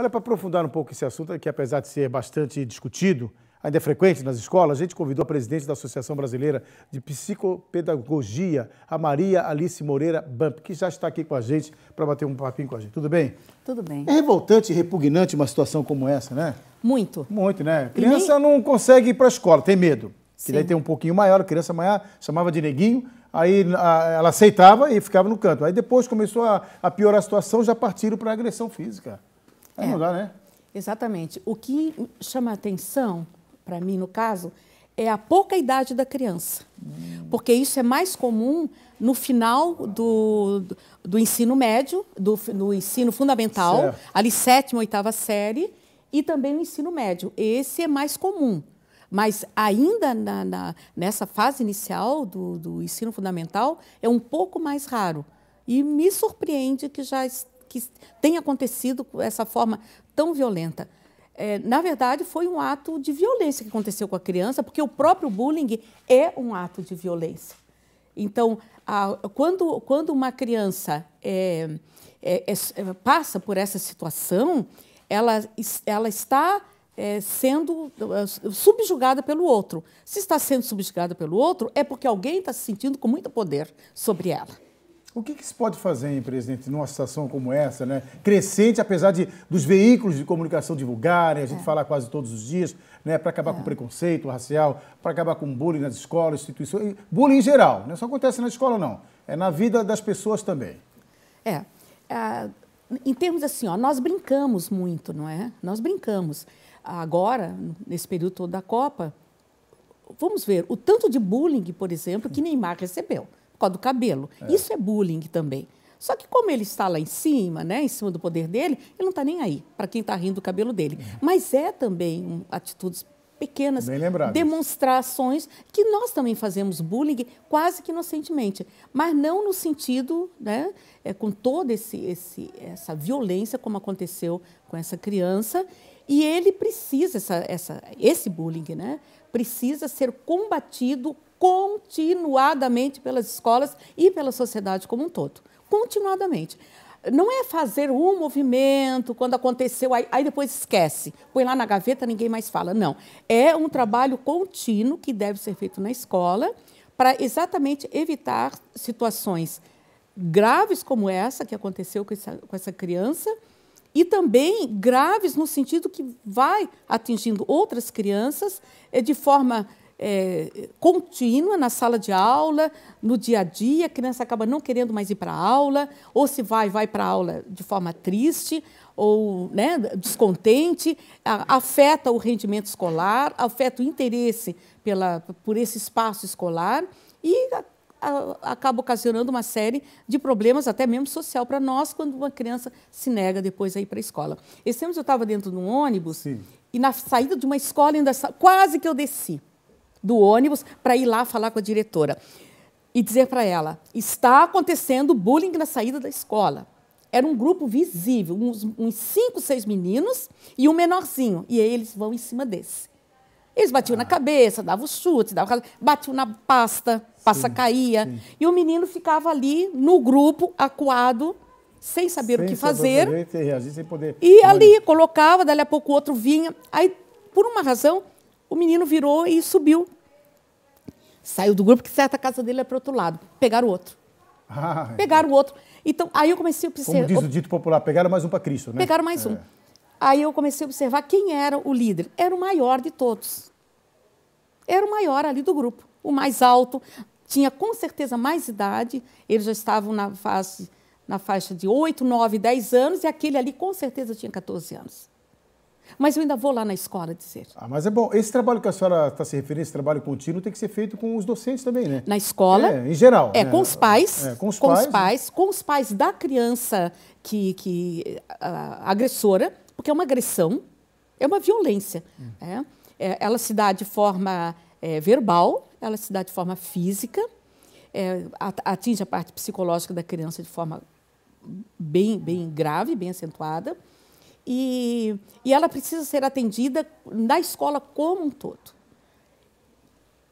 Olha, para aprofundar um pouco esse assunto, que apesar de ser bastante discutido, ainda é frequente nas escolas, a gente convidou a presidente da Associação Brasileira de Psicopedagogia, a Maria Alice Moreira Bamp, que já está aqui com a gente para bater um papinho com a gente. Tudo bem? Tudo bem. É revoltante e repugnante uma situação como essa, né? Muito. Muito, né? Criança nem... não consegue ir para a escola, tem medo. Sim. Que daí tem um pouquinho maior, a criança amanhã chamava de neguinho, aí a, ela aceitava e ficava no canto. Aí depois começou a, a piorar a situação, já partiram para agressão física. É, não dá, né? Exatamente. O que chama atenção, para mim no caso, é a pouca idade da criança. Hum. Porque isso é mais comum no final do, do, do ensino médio, do, do ensino fundamental, certo. ali sétima, oitava série, e também no ensino médio. Esse é mais comum. Mas ainda na, na, nessa fase inicial do, do ensino fundamental, é um pouco mais raro. E me surpreende que já que tem acontecido essa forma tão violenta. É, na verdade, foi um ato de violência que aconteceu com a criança, porque o próprio bullying é um ato de violência. Então, a, quando, quando uma criança é, é, é, é passa por essa situação, ela, ela está é, sendo subjugada pelo outro. Se está sendo subjugada pelo outro, é porque alguém está se sentindo com muito poder sobre ela. O que, que, se pode fazer, hein, presidente, numa situação como essa, né? Crescente, apesar de, dos veículos de comunicação divulgarem, a gente é. falar quase todos os dias, né? Para acabar é. com o preconceito racial, para acabar com o bullying nas escolas, instituições. Bullying em geral, não né? só acontece na escola, não. É na vida das pessoas também. É. Ah, em termos assim, ó, nós brincamos muito, não é? Nós brincamos. Agora, nesse período todo da Copa, vamos ver o tanto de bullying, por exemplo, que Neymar recebeu por causa do cabelo. É. Isso é bullying também. Só que como ele está lá em cima, né, em cima do poder dele, ele não está nem aí para quem está rindo do cabelo dele. Uhum. Mas é também um, atitudes pequenas demonstrações que nós também fazemos bullying quase que inocentemente, mas não no sentido, né, é, com toda esse, esse, essa violência como aconteceu com essa criança. E ele precisa, essa, essa, esse bullying, né, precisa ser combatido continuadamente pelas escolas e pela sociedade como um todo. Continuadamente. Não é fazer um movimento quando aconteceu, aí, aí depois esquece, põe lá na gaveta, ninguém mais fala. Não. É um trabalho contínuo que deve ser feito na escola para exatamente evitar situações graves como essa que aconteceu com essa, com essa criança e também graves no sentido que vai atingindo outras crianças eh, de forma é, contínua na sala de aula, no dia a dia, a criança acaba não querendo mais ir para aula, ou se vai, vai para aula de forma triste, ou né, descontente, afeta o rendimento escolar, afeta o interesse pela, por esse espaço escolar e a, a, acaba ocasionando uma série de problemas, até mesmo social, para nós, quando uma criança se nega depois a ir para a escola. Esse ano eu estava dentro de um ônibus Sim. e na saída de uma escola, ainda, quase que eu desci do ônibus para ir lá falar com a diretora e dizer para ela: está acontecendo bullying na saída da escola. Era um grupo visível, uns, uns cinco, seis meninos e um menorzinho. E eles vão em cima desse. Eles batiam ah. na cabeça, davam chute, davam, batiam na pasta, pasta sim, caía. Sim. E o menino ficava ali no grupo, acuado, sem saber sem o que fazer. sem poder... E ali colocava, dali a pouco o outro vinha. Aí, por uma razão, o menino virou e subiu. Saiu do grupo, que certa casa dele é para outro lado. Pegaram o outro. Ah, pegaram o outro. Então, aí eu comecei a observar. Como diz o dito popular, pegaram mais um para Cristo, né? Pegaram mais é. um. Aí eu comecei a observar quem era o líder. Era o maior de todos. Era o maior ali do grupo, o mais alto, tinha com certeza mais idade, eles já estavam na faixa, na faixa de 8, 9, 10 anos, e aquele ali com certeza tinha 14 anos. Mas eu ainda vou lá na escola dizer. Ah, mas é bom. Esse trabalho que a senhora está se referindo, esse trabalho contínuo, tem que ser feito com os docentes também, né? Na escola. É, em geral. É, né? com os pais. É, com os com pais. Os né? pais com os pais da criança que, que agressora, porque é uma agressão, é uma violência. Hum. É? É, ela se dá de forma é, verbal, ela se dá de forma física, é, atinge a parte psicológica da criança de forma bem, bem grave, bem acentuada e, e ela precisa ser atendida na escola como um todo.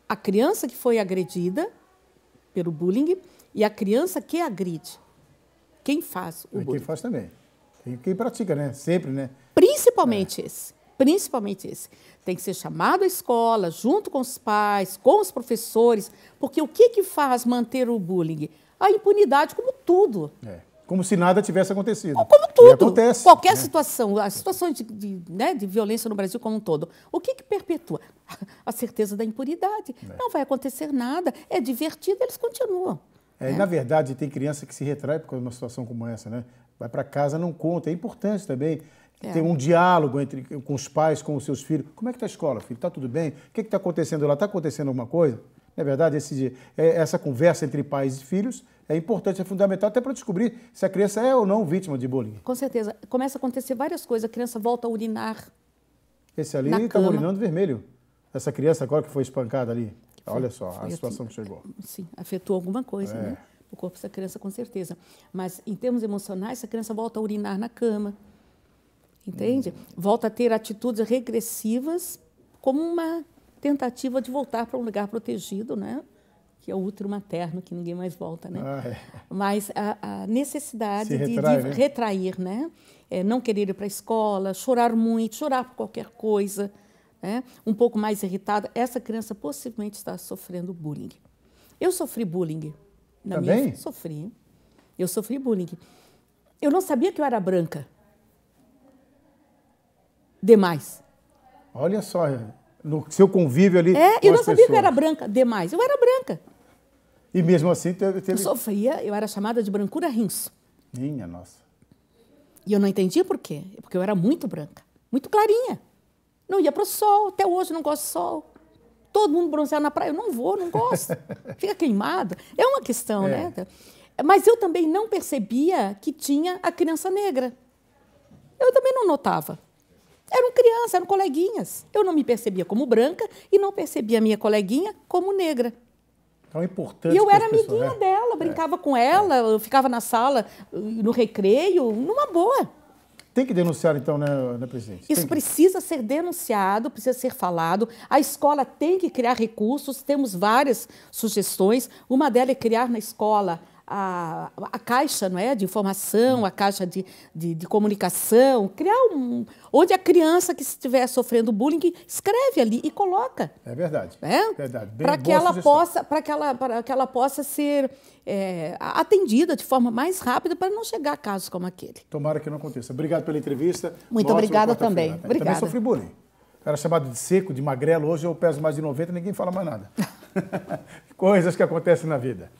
A criança que foi agredida pelo bullying e a criança que agride. Quem faz o e bullying? Quem faz também. Quem, quem, pratica, né? Sempre, né? Principalmente é. esse. Principalmente esse. Tem que ser chamado à escola, junto com os pais, com os professores, porque o que, que faz manter o bullying? A impunidade, como tudo. É. Como se nada tivesse acontecido. Como tudo. E acontece, Qualquer né? situação, as situações de, de, né, de, violência no Brasil como um todo. O que, que perpetua? A certeza da impunidade. É. Não vai acontecer nada, é divertido, eles continuam. É, E, né? na verdade, tem criança que se retrai por causa de uma situação como essa, né? Vai para casa, não conta. É importante também é. ter um diálogo entre, com os pais, com os seus filhos. Como é que está a escola, filho? Está tudo bem? O que está acontecendo lá? Está acontecendo alguma coisa? Na é verdade, esse, é, essa conversa entre pais e filhos é importante, é fundamental até para descobrir se a criança é ou não vítima de bullying. Com certeza. Começa a acontecer várias coisas, a criança volta a urinar. Esse ali está urinando vermelho. Essa criança agora que foi espancada ali. Foi, Olha só, a situação que chegou. Sim, afetou alguma coisa, é. né? O corpo dessa criança, com certeza. Mas em termos emocionais, essa criança volta a urinar na cama. Entende? Hum. Volta a ter atitudes regressivas como uma tentativa de voltar para um lugar protegido, né? que é o útero materno, que ninguém mais volta, né? Ah, é. Mas a, a necessidade retrai, de, de né? retrair, né? É, não querer ir para a escola, chorar muito, chorar por qualquer coisa, né? um pouco mais irritada, essa criança possivelmente está sofrendo bullying. Eu sofri bullying. Na Também? Minha, sofri. Eu sofri bullying. Eu não sabia que eu era branca. Demais. Olha só, no seu convívio ali. É, eu não sabia pessoas. que eu era branca, demais. Eu era branca. E mesmo assim teve, teve... Eu sofria, eu era chamada de brancura rins. Minha nossa. E eu não entendia por quê. Porque eu era muito branca, muito clarinha. Não ia para o sol, até hoje não gosto de sol. Todo mundo bronzeado na praia, eu não vou, não gosto. Fica queimado. É uma questão, é. né? Mas eu também não percebia que tinha a criança negra. Eu também não notava. Eram crianças, eram coleguinhas. Eu não me percebia como branca e não percebia a minha coleguinha como negra. Então é importante. E eu era pessoas, amiguinha né? dela, brincava é. com ela, é. eu ficava na sala, no recreio, numa boa. Tem que denunciar, então, né, né presidente? Isso que... precisa ser denunciado, precisa ser falado. A escola tem que criar recursos, temos várias sugestões. Uma delas é criar na escola a, a caixa não é? de informação, a caixa de, de, de comunicação, criar um. onde a criança que estiver sofrendo bullying escreve ali e coloca. É verdade. É? verdade. Para que, ela possa, que, ela, que ela possa ser é, atendida de forma mais rápida para não chegar a casos como aquele. Tomara que não aconteça. Obrigado pela entrevista. Muito obrigada também. Obrigada. Eu também sofri bullying era chamado de seco, de magrelo, hoje eu peso mais de 90 ninguém fala mais nada. Coisas que acontecem na vida.